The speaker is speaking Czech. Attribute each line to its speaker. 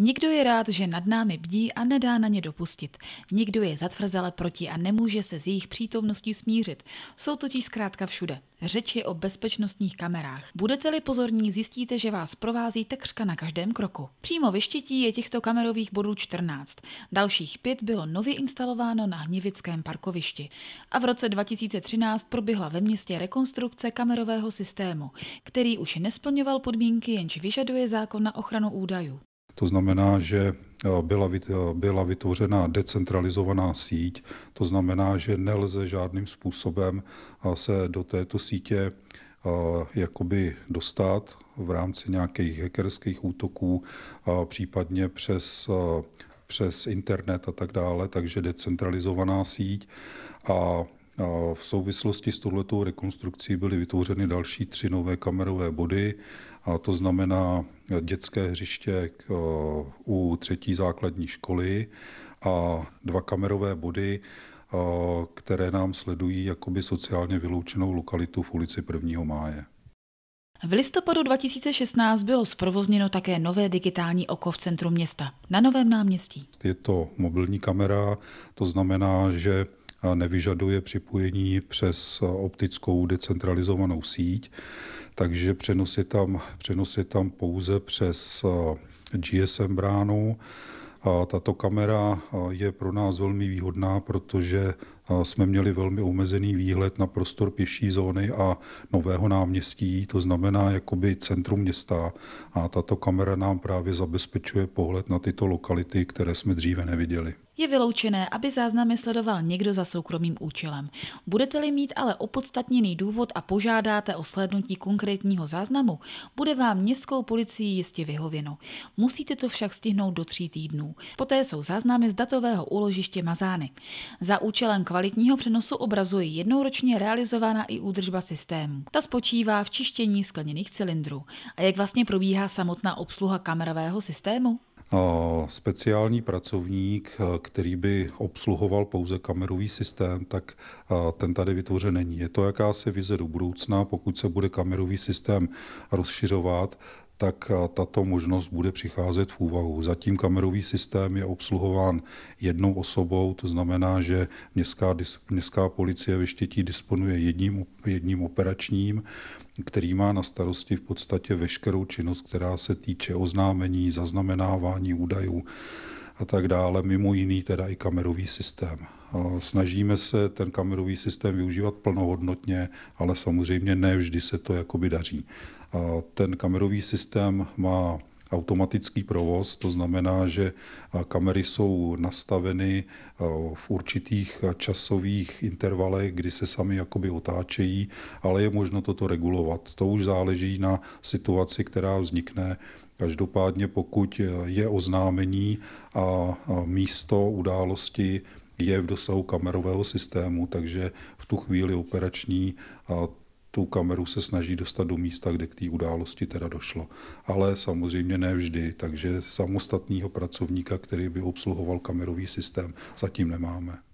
Speaker 1: Nikdo je rád, že nad námi bdí a nedá na ně dopustit. Nikdo je zatvrzele proti a nemůže se z jejich přítomností smířit. Jsou totiž zkrátka všude. Řeč je o bezpečnostních kamerách. Budete-li pozorní, zjistíte, že vás provází takřka na každém kroku. Přímo ve štětí je těchto kamerových bodů 14. Dalších pět bylo nově instalováno na Hněvickém parkovišti. A v roce 2013 proběhla ve městě rekonstrukce kamerového systému, který už nesplňoval podmínky, jenž vyžaduje zákon na ochranu údajů.
Speaker 2: To znamená, že eh, byla, eh, byla vytvořena decentralizovaná síť, to znamená, že nelze žádným způsobem eh, se do této sítě jakoby dostat v rámci nějakých hackerských útoků, případně přes, přes internet a tak dále, takže decentralizovaná síť. A v souvislosti s touhletou rekonstrukcí byly vytvořeny další tři nové kamerové body, a to znamená dětské hřiště eh, u třetí základní školy a dva kamerové body, eh, které nám sledují jakoby sociálně vyloučenou lokalitu v ulici 1. máje.
Speaker 1: V listopadu 2016 bylo zprovozněno také nové digitální oko v centru města, na Novém náměstí.
Speaker 2: Je to mobilní kamera, to znamená, že nevyžaduje připojení přes optickou decentralizovanou síť, takže přenos je tam, přenos je tam pouze přes eh, GSM bránu. Tato kamera eh, je pro nás velmi výhodná, protože jsme měli velmi omezený výhled na prostor pěší zóny a nového náměstí, to znamená jakoby centrum města. A tato kamera nám právě zabezpečuje pohled na tyto lokality, které jsme dříve neviděli.
Speaker 1: Je vyloučené, aby záznamy sledoval někdo za soukromým účelem. Budete-li mít ale opodstatněný důvod a požádáte o slednutí konkrétního záznamu, bude vám městskou policií jistě vyhověno. Musíte to však stihnout do tří týdnů. Poté jsou záznamy z datového úložiště mazány. Za účelem kvalit kvalitního přenosu obrazu je jednou ročně realizována i údržba systému. Ta spočívá v čištění skleněných cylindrů. A jak vlastně probíhá samotná obsluha kamerového systému?
Speaker 2: speciální pracovník, eh, který by obsluhoval pouze kamerový systém, tak eh, ten tady vytvořen není. Je to jakási vize do budoucna, pokud se bude kamerový systém rozšiřovat, tak eh, tato možnost bude přicházet v úvahu. Zatím kamerový systém je obsluhován jednou osobou, to znamená, že městská, městská policie ve Štětí disponuje jedním, jedním operačním, který má na starosti v podstatě veškerou činnost, která se týče oznámení, zaznamenávání údajů a tak dále, mimo jiný teda i kamerový systém. Eh, snažíme se ten kamerový systém využívat plnohodnotně, ale samozřejmě ne vždy se to jakoby daří. Ten kamerový systém má automatický provoz, to znamená, že kamery jsou nastaveny v určitých časových intervalech, kdy se sami jakoby otáčejí, ale je možno toto regulovat. To už záleží na situaci, která vznikne. Každopádně pokud je oznámení a místo události je v dosahu kamerového systému, takže v tu chvíli operační tou kamerou se snaží dostat do místa, kde k té události teda došlo. Ale samozřejmě ne vždy, takže samostatného
Speaker 1: pracovníka, který by obsluhoval kamerový systém, zatím nemáme.